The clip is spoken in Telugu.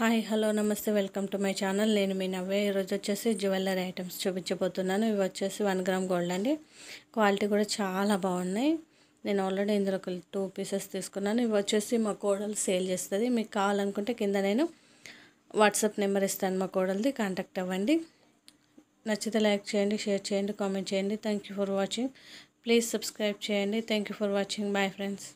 హాయ్ హలో నమస్తే వెల్కమ్ టు మై ఛానల్ నేను మీ నవ్వే ఈరోజు వచ్చేసి జ్యువెలరీ ఐటమ్స్ చూపించబోతున్నాను ఇవి వచ్చేసి వన్ గ్రామ్ గోల్డ్ అండి క్వాలిటీ కూడా చాలా బాగున్నాయి నేను ఆల్రెడీ ఇందులో ఒక టూ పీసెస్ తీసుకున్నాను ఇవి వచ్చేసి మా కోడలు సేల్ చేస్తుంది మీకు కావాలనుకుంటే కింద నేను వాట్సాప్ నెంబర్ ఇస్తాను మా కోడలది కాంటాక్ట్ అవ్వండి నచ్చితే లైక్ చేయండి షేర్ చేయండి కామెంట్ చేయండి thank for watching please subscribe చేయండి thank for watching bye friends